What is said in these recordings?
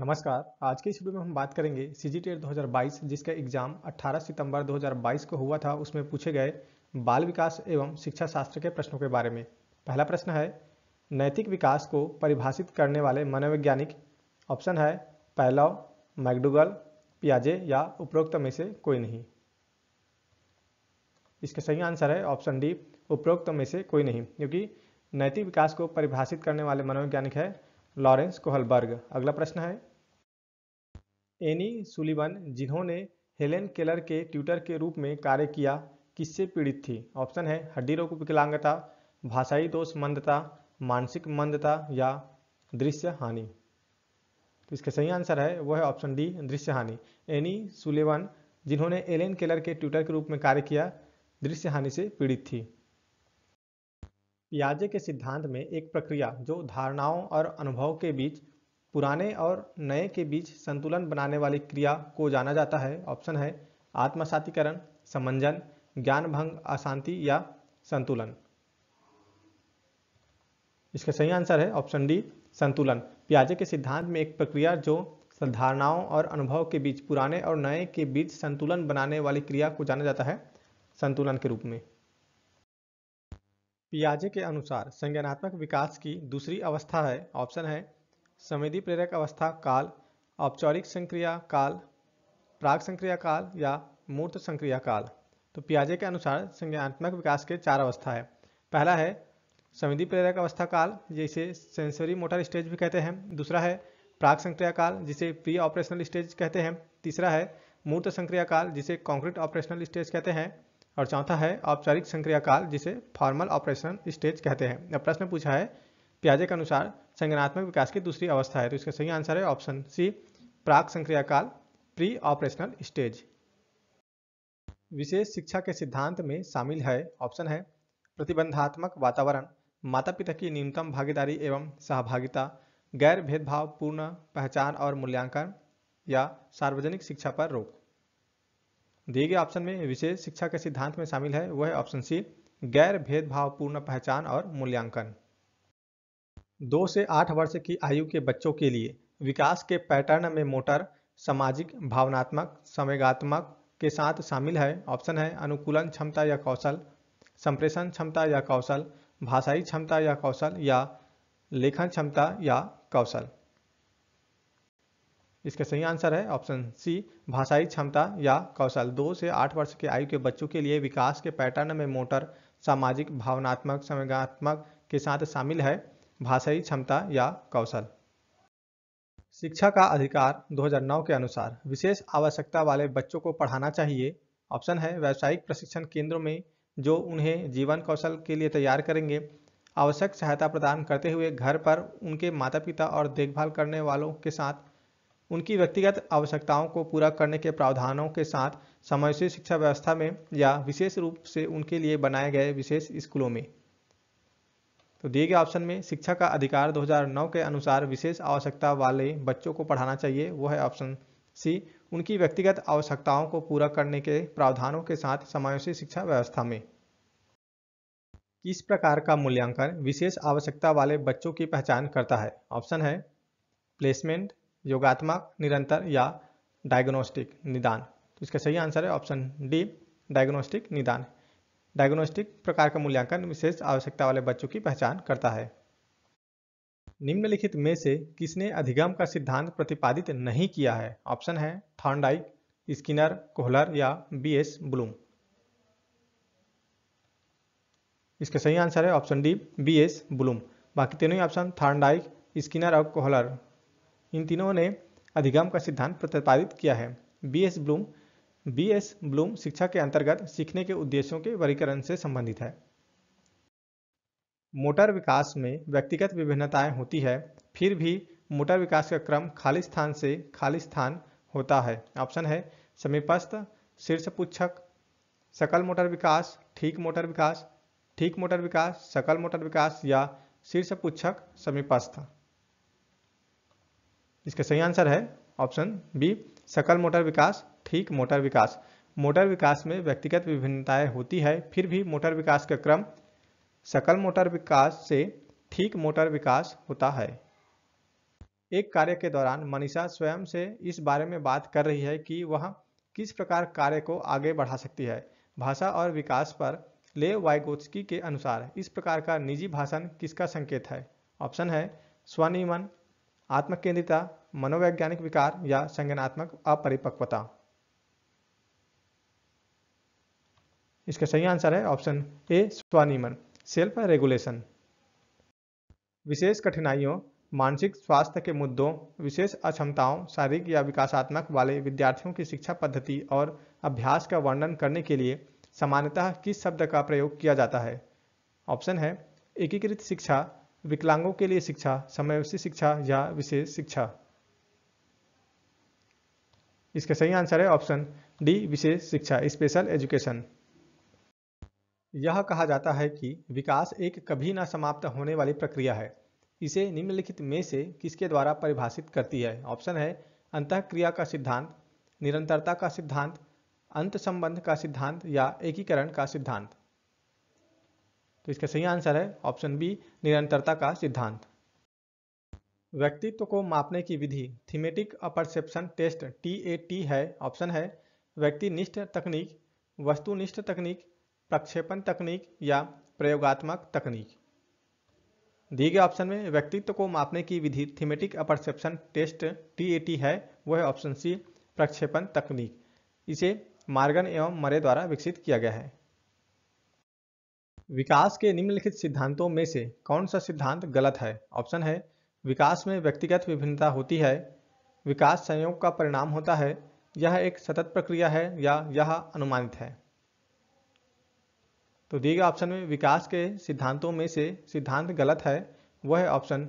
नमस्कार आज के इस वीडियो में हम बात करेंगे सी जी टेट दो जिसका एग्जाम 18 सितंबर 2022 को हुआ था उसमें पूछे गए बाल विकास एवं शिक्षा शास्त्र के प्रश्नों के बारे में पहला प्रश्न है नैतिक विकास को परिभाषित करने वाले मनोवैज्ञानिक ऑप्शन है पहलाव मैकडूगल पियाजे या उपरोक्त में से कोई नहीं इसका सही आंसर है ऑप्शन डी उपरोक्त में से कोई नहीं क्योंकि नैतिक विकास को परिभाषित करने वाले मनोवैज्ञानिक है लॉरेंस कोहलबर्ग अगला प्रश्न है एनी सुलिवन जिन्होंने हेलेन केलर के ट्यूटर के रूप में कार्य किया किससे पीड़ित थी ऑप्शन है हड्डी रोग विकलांगता भाषाई दोष मंदता मानसिक मंदता या दृश्य हानि तो इसका सही आंसर है वह है ऑप्शन डी दृश्य हानि एनी सुलेवन जिन्होंने एलेन केलर के ट्यूटर के रूप में कार्य किया दृश्य हानि से पीड़ित थी पियाजे के सिद्धांत में एक प्रक्रिया जो धारणाओं और अनुभव के बीच पुराने और नए के बीच संतुलन बनाने वाली क्रिया को जाना जाता है ऑप्शन है आत्मसातीकरण समंजन ज्ञान भंग अशांति या संतुलन इसका सही आंसर है ऑप्शन डी संतुलन प्याजे के सिद्धांत में एक प्रक्रिया जो धारणाओं और अनुभव के बीच पुराने और नए के बीच संतुलन बनाने वाली क्रिया को जाना जाता है संतुलन के रूप में पियाजे के अनुसार संज्ञानात्मक विकास की दूसरी अवस्था है ऑप्शन है संवेदी प्रेरक अवस्था काल औपचारिक संक्रिया काल प्राग संक्रिया काल या मूर्त संक्रिया काल तो पियाजे के अनुसार संज्ञानात्मक विकास के चार अवस्था है पहला है संविधि प्रेरक अवस्था काल जिसे सेंसरी मोटर स्टेज भी कहते हैं दूसरा है प्राग संक्रिया काल जिसे प्री ऑपरेशनल स्टेज कहते हैं तीसरा है मूर्त संक्रिया काल जिसे कॉन्क्रीट ऑपरेशनल स्टेज कहते हैं और चौथा है औपचारिक संक्रिया काल जिसे फॉर्मल ऑपरेशनल स्टेज कहते हैं अब प्रश्न पूछा है प्याजे के अनुसार संज्ञानात्मक विकास की दूसरी अवस्था है तो इसका सही आंसर है ऑप्शन सी प्राक संक्रिया काल प्री ऑपरेशनल स्टेज विशेष शिक्षा के सिद्धांत में शामिल है ऑप्शन है प्रतिबंधात्मक वातावरण माता पिता की न्यूनतम भागीदारी एवं सहभागिता गैर भेदभाव पूर्ण पहचान और मूल्यांकन या सार्वजनिक शिक्षा पर रोक दिए गए ऑप्शन में विशेष शिक्षा के सिद्धांत में शामिल है वह ऑप्शन सी गैर भेदभाव पूर्ण पहचान और मूल्यांकन दो से आठ वर्ष की आयु के बच्चों के लिए विकास के पैटर्न में मोटर सामाजिक भावनात्मक संवेगात्मक के साथ शामिल है ऑप्शन है अनुकूलन क्षमता या कौशल संप्रेषण क्षमता या कौशल भाषाई क्षमता या कौशल या लेखन क्षमता या कौशल इसका सही आंसर है ऑप्शन सी भाषाई क्षमता या कौशल दो से आठ वर्ष के आयु के बच्चों के लिए विकास के पैटर्न में मोटर सामाजिक भावनात्मक संवेगात्मक के साथ शामिल है भाषाई क्षमता या कौशल शिक्षा का अधिकार 2009 के अनुसार विशेष आवश्यकता वाले बच्चों को पढ़ाना चाहिए ऑप्शन है व्यावसायिक प्रशिक्षण केंद्रों में जो उन्हें जीवन कौशल के लिए तैयार करेंगे आवश्यक सहायता प्रदान करते हुए घर पर उनके माता पिता और देखभाल करने वालों के साथ उनकी व्यक्तिगत आवश्यकताओं को पूरा करने के प्रावधानों के साथ समावेशी शिक्षा व्यवस्था में या विशेष रूप से उनके लिए बनाए गए विशेष स्कूलों में तो दिए गए ऑप्शन में शिक्षा का अधिकार 2009 के अनुसार विशेष आवश्यकता वाले बच्चों को पढ़ाना चाहिए वो है ऑप्शन सी उनकी व्यक्तिगत आवश्यकताओं को पूरा करने के प्रावधानों के साथ समावेशी शिक्षा व्यवस्था में किस प्रकार का मूल्यांकन विशेष आवश्यकता वाले बच्चों की पहचान करता है ऑप्शन है प्लेसमेंट योगात्मक निरंतर या डायग्नोस्टिक निदान तो इसका सही आंसर है ऑप्शन डी डायग्नोस्टिक निदान डायग्नोस्टिक प्रकार का मूल्यांकन विशेष आवश्यकता वाले बच्चों की पहचान करता है निम्नलिखित में से किसने अधिगम का सिद्धांत प्रतिपादित नहीं किया है ऑप्शन है थॉन्डाइक स्किनर कोहलर या बी एस ब्लूम इसका सही आंसर है option D B S Bloom बाकी तीनों ही ऑप्शन थॉन्डाइक स्किनर और कोहलर इन तीनों ने अधिगम का सिद्धांत प्रतिपादित किया है B S Bloom B S Bloom शिक्षा के अंतर्गत सीखने के उद्देश्यों के वर्गीकरण से संबंधित है मोटर विकास में व्यक्तिगत विभिन्नताएं होती है फिर भी मोटर विकास का क्रम खाली स्थान से खाली स्थान होता है ऑप्शन है समीपस्थ शीर्ष पुच्छक सकल मोटर विकास ठीक मोटर विकास ठीक मोटर विकास सकल मोटर विकास या शीर्ष पुच्छक समीपस्थ इसका सही आंसर है ऑप्शन बी सकल मोटर विकास ठीक मोटर विकास मोटर विकास में व्यक्तिगत विभिन्नताएं होती है फिर भी मोटर विकास का क्रम सकल मोटर विकास से ठीक मोटर विकास होता है एक कार्य के दौरान मनीषा स्वयं से इस बारे में बात कर रही है कि वह किस प्रकार कार्य को आगे बढ़ा सकती है भाषा और विकास पर ले वाइगोत्स्की के अनुसार इस प्रकार का निजी भाषण किसका संकेत है ऑप्शन है स्वनियमन आत्मकेंद्रिता मनोवैज्ञानिक विकार या संज्ञानात्मक अपरिपक्वता इसका सही आंसर है ऑप्शन ए स्वानिमन सेल्फ रेगुलेशन विशेष कठिनाइयों मानसिक स्वास्थ्य के मुद्दों विशेष अक्षमताओं शारीरिक या विकासात्मक वाले विद्यार्थियों की शिक्षा पद्धति और अभ्यास का वर्णन करने के लिए सामान्यतः किस शब्द का प्रयोग किया जाता है ऑप्शन है एकीकृत शिक्षा विकलांगों के लिए शिक्षा समय शिक्षा या विशेष शिक्षा इसका सही आंसर है ऑप्शन डी विशेष शिक्षा स्पेशल एजुकेशन यह कहा जाता है कि विकास एक कभी ना समाप्त होने वाली प्रक्रिया है इसे निम्नलिखित में से किसके द्वारा परिभाषित करती है ऑप्शन है अंत क्रिया का सिद्धांत निरंतरता का सिद्धांत अंत संबंध का सिद्धांत या एकीकरण का सिद्धांत तो इसका सही आंसर है ऑप्शन बी निरंतरता का सिद्धांत व्यक्तित्व को मापने की विधि थीमेटिक अपरसेप्शन टेस्ट टी है ऑप्शन है व्यक्तिनिष्ठ तकनीक वस्तुनिष्ठ तकनीक प्रक्षेपण तकनीक या प्रयोगात्मक तकनीक दिए गए ऑप्शन में व्यक्तित्व को मापने की विधि थीमेटिक अपरसेप्शन टेस्ट टी है वह ऑप्शन सी प्रक्षेपण तकनीक इसे मार्गन एवं मरे द्वारा विकसित किया गया है विकास के निम्नलिखित सिद्धांतों में से कौन सा सिद्धांत गलत है ऑप्शन है विकास में व्यक्तिगत विभिन्नता होती है विकास संयोग का परिणाम होता है यह एक सतत प्रक्रिया है या यह अनुमानित है तो दिए गए ऑप्शन में विकास के सिद्धांतों में से सिद्धांत गलत है वह है ऑप्शन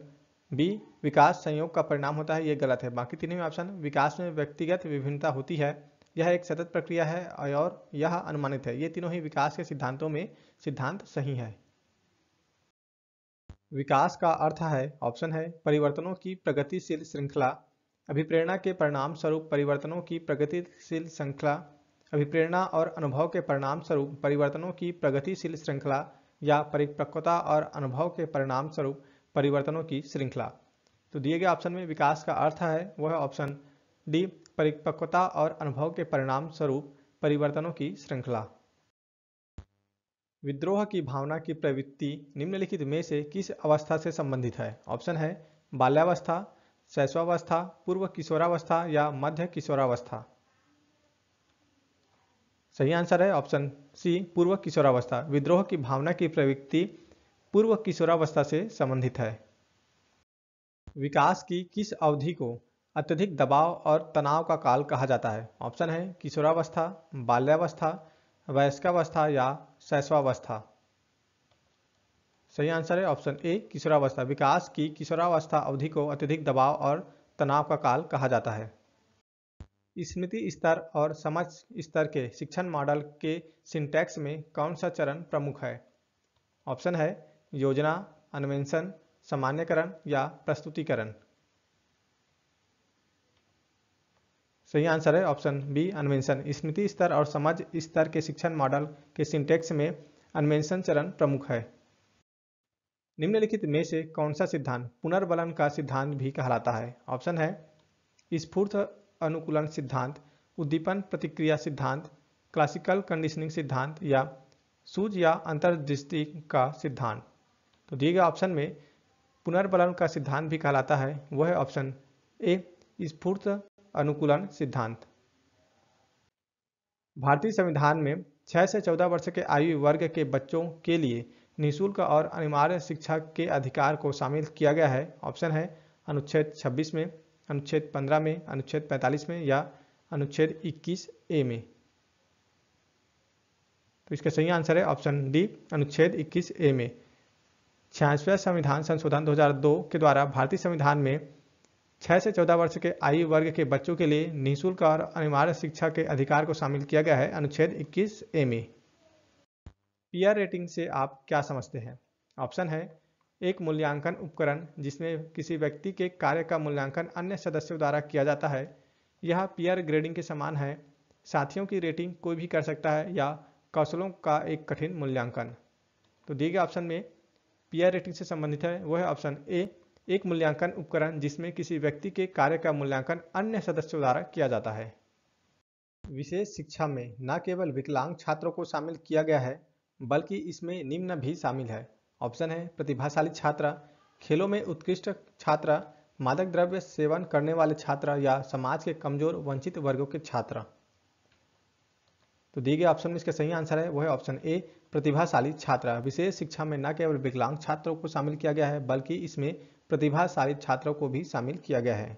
बी विकास संयोग का परिणाम होता है यह गलत है बाकी तीनों ऑप्शन विकास में व्यक्तिगत विभिन्नता होती है यह एक सतत प्रक्रिया है और यह अनुमानित है ये तीनों ही विकास के सिद्धांतों में सिद्धांत सही है विकास का अर्थ है ऑप्शन है परिवर्तनों की प्रगतिशील श्रृंखला अभिप्रेरणा के परिणाम स्वरूप परिवर्तनों की प्रगतिशील श्रृंखला अभिप्रेरणा और अनुभव के परिणाम स्वरूप परिवर्तनों की प्रगतिशील श्रृंखला या परिपक्वता और अनुभव के परिणाम स्वरूप परिवर्तनों की श्रृंखला तो दिए गए ऑप्शन में विकास का अर्थ है वह ऑप्शन डी परिपक्वता और अनुभव के परिणाम स्वरूप परिवर्तनों की श्रृंखला विद्रोह की भावना की प्रवृत्ति निम्नलिखित में से किस अवस्था से संबंधित है ऑप्शन है बाल्यावस्था शैशवावस्था पूर्व किशोरावस्था या मध्य किशोरावस्था सही आंसर है ऑप्शन सी पूर्व किशोरावस्था विद्रोह की भावना की प्रवृत्ति पूर्व किशोरावस्था से संबंधित है विकास की किस अवधि को अत्यधिक दबाव और तनाव का काल कहा जाता है ऑप्शन है किशोरावस्था बाल्यावस्था वयस्कावस्था या शैशवावस्था सही आंसर है ऑप्शन ए किशोरावस्था विकास की किशोरावस्था अवधि को अत्यधिक दबाव और तनाव का काल कहा जाता है स्मृति स्तर और समझ स्तर के शिक्षण मॉडल के सिंटैक्स में कौन सा चरण प्रमुख है ऑप्शन है योजना अन्वेषण सामान्यकरण या प्रस्तुतिकरण सही आंसर है ऑप्शन बी अन्वेषण स्मृति स्तर और समझ स्तर के शिक्षण मॉडल के सिंटेक्स में अन्वेषण चरण प्रमुख है निम्नलिखित में से कौन सा सिद्धांत पुनर्बलन का सिद्धांत भी कहलाता है ऑप्शन है स्फूर्त अनुकूलन सिद्धांत उद्दीपन प्रतिक्रिया सिद्धांत क्लासिकल कंडीशनिंग सिद्धांत या सूझ या अंतर्दृष्टि का सिद्धांत तो दिए गए ऑप्शन में पुनर्बलन का सिद्धांत भी कहलाता है वह है ऑप्शन ए स्फूर्त अनुकूलन सिद्धांत भारतीय संविधान में 6 से 14 वर्ष के आयु वर्ग के बच्चों के लिए निःशुल्क और अनिवार्य शिक्षा के अधिकार को शामिल किया गया है ऑप्शन है अनुच्छेद 26 में अनुच्छेद 15 में अनुच्छेद 45 में या अनुच्छेद 21 ए में तो इसका सही आंसर है ऑप्शन डी अनुच्छेद 21 ए में छियासवें संविधान संशोधन 2002 के द्वारा भारतीय संविधान में 6 से 14 वर्ष के आयु वर्ग के बच्चों के लिए निःशुल्क और अनिवार्य शिक्षा के अधिकार को शामिल किया गया है अनुच्छेद 21 ए में पीआर रेटिंग से आप क्या समझते हैं ऑप्शन है एक मूल्यांकन उपकरण जिसमें किसी व्यक्ति के कार्य का मूल्यांकन अन्य सदस्यों द्वारा किया जाता है यह पीयर ग्रेडिंग के समान है साथियों की रेटिंग कोई भी कर सकता है या कौशलों का एक कठिन मूल्यांकन तो दिए गए ऑप्शन में पीयर रेटिंग से संबंधित है वह ऑप्शन ए एक मूल्यांकन उपकरण जिसमें किसी व्यक्ति के कार्य का मूल्यांकन अन्य सदस्यों द्वारा किया जाता है विशेष शिक्षा में न केवल विकलांग छात्रों को शामिल किया गया है बल्कि इसमें निम्न भी शामिल है ऑप्शन है प्रतिभाशाली छात्रा खेलों में उत्कृष्ट छात्रा मादक द्रव्य सेवन करने वाले छात्र या समाज के कमजोर वंचित वर्गों के छात्र तो दिए गए ऑप्शन में इसका सही आंसर है वह है ऑप्शन ए प्रतिभाशाली छात्र विशेष शिक्षा में न केवल विकलांग छात्रों को शामिल किया गया है बल्कि इसमें प्रतिभाशाली छात्रों को भी शामिल किया गया है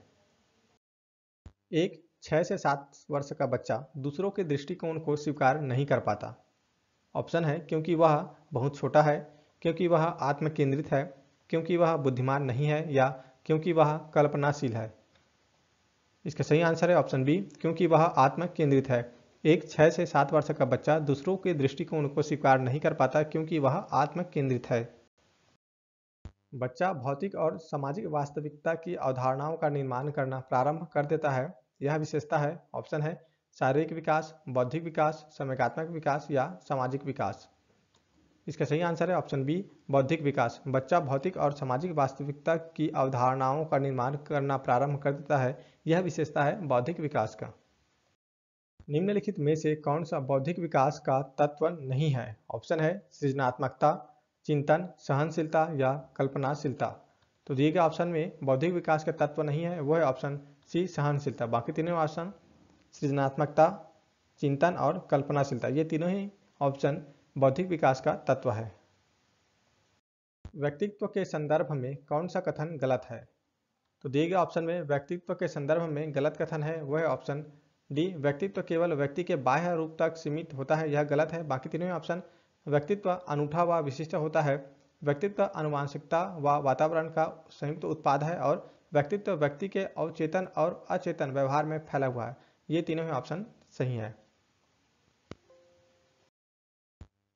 एक छह से सात वर्ष का बच्चा दूसरों के दृष्टिकोण को स्वीकार नहीं कर पाता ऑप्शन है क्योंकि वह बहुत छोटा है क्योंकि वह आत्म केंद्रित है क्योंकि वह बुद्धिमान नहीं है या क्योंकि वह कल्पनाशील है इसका सही आंसर है ऑप्शन बी क्योंकि वह आत्म केंद्रित है एक छः से सात वर्ष का बच्चा दूसरों के दृष्टिकोण को स्वीकार नहीं कर पाता क्योंकि वह आत्म केंद्रित है बच्चा भौतिक और सामाजिक वास्तविकता की अवधारणाओं का निर्माण करना प्रारंभ कर देता है यह विशेषता है ऑप्शन है शारीरिक विकास बौद्धिक विकास समयकात्मक विकास या सामाजिक विकास इसका सही आंसर है ऑप्शन बी बौद्धिक विकास बच्चा भौतिक और सामाजिक वास्तविकता की अवधारणाओं का निर्माण करना प्रारंभ कर देता है यह विशेषता है बौद्धिक विकास का निम्नलिखित में से कौन सा बौद्धिक विकास का तत्व नहीं है ऑप्शन है सृजनात्मकता चिंतन सहनशीलता या कल्पनाशीलता तो दिए गए ऑप्शन में बौद्धिक विकास का तत्व नहीं है वह है ऑप्शन सी सहनशीलता बाकी तीनों ऑप्शन सृजनात्मकता चिंतन और कल्पनाशीलता ये तीनों ही ऑप्शन बौद्धिक विकास का तत्व है व्यक्तित्व के संदर्भ में कौन सा कथन गलत है तो दिए गए ऑप्शन में व्यक्तित्व के संदर्भ में गलत कथन है वह ऑप्शन डी व्यक्तित्व केवल व्यक्ति के बाह्य रूप तक सीमित होता है यह गलत है बाकी तीनों ऑप्शन व्यक्तित्व अनूठा व विशिष्ट होता है व्यक्तित्व अनुवांशिकता व वातावरण का संयुक्त उत्पाद है और व्यक्तित्व व्यक्ति के अवचेतन और अचेतन व्यवहार में फैला हुआ है ये तीनों ही ऑप्शन सही है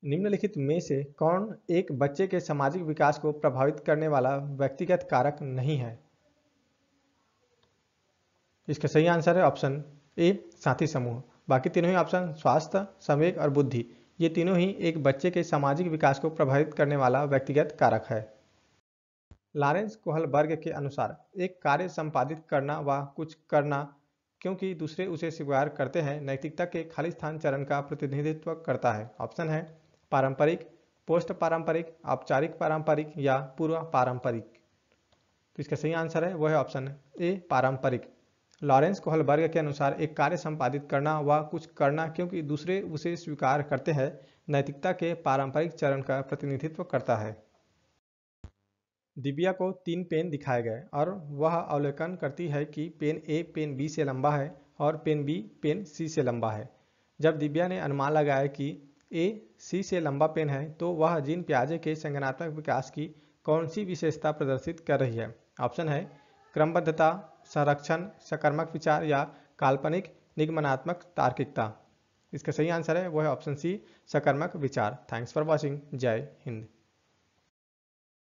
निम्नलिखित में से कौन एक बच्चे के सामाजिक विकास को प्रभावित करने वाला व्यक्तिगत कारक नहीं है इसका सही आंसर है ऑप्शन ए साथी समूह बाकी तीनों ही ऑप्शन स्वास्थ्य संवेक और बुद्धि ये तीनों ही एक बच्चे के सामाजिक विकास को प्रभावित करने वाला व्यक्तिगत कारक है लॉरेंस कोहलबर्ग के अनुसार एक कार्य संपादित करना व कुछ करना क्योंकि दूसरे उसे स्वीकार करते हैं नैतिकता के खाली स्थान चरण का प्रतिनिधित्व करता है ऑप्शन है पारंपरिक पोस्ट पारंपरिक औपचारिक पारंपरिक या पूर्व पारंपरिक तो इसका सही आंसर है वह है ऑप्शन ए पारंपरिक लॉरेंस कोहलबर्ग के अनुसार एक कार्य संपादित करना व कुछ करना क्योंकि दूसरे उसे स्वीकार करते हैं नैतिकता के पारंपरिक चरण का प्रतिनिधित्व करता है दिव्या को तीन पेन दिखाए गए और वह अवलोकन करती है कि पेन ए पेन बी से लंबा है और पेन बी पेन सी से लंबा है जब दिव्या ने अनुमान लगाया कि ए सी से लंबा पेन है तो वह जीन प्याजे के संगनात्मक विकास की कौन सी विशेषता प्रदर्शित कर रही है ऑप्शन है क्रमबद्धता संरक्षण सकर्मक विचार या काल्पनिक निगमनात्मक तार्किकता इसका सही आंसर है वो है ऑप्शन सी सकर्मक विचार थैंक्स फॉर वॉचिंग जय हिंद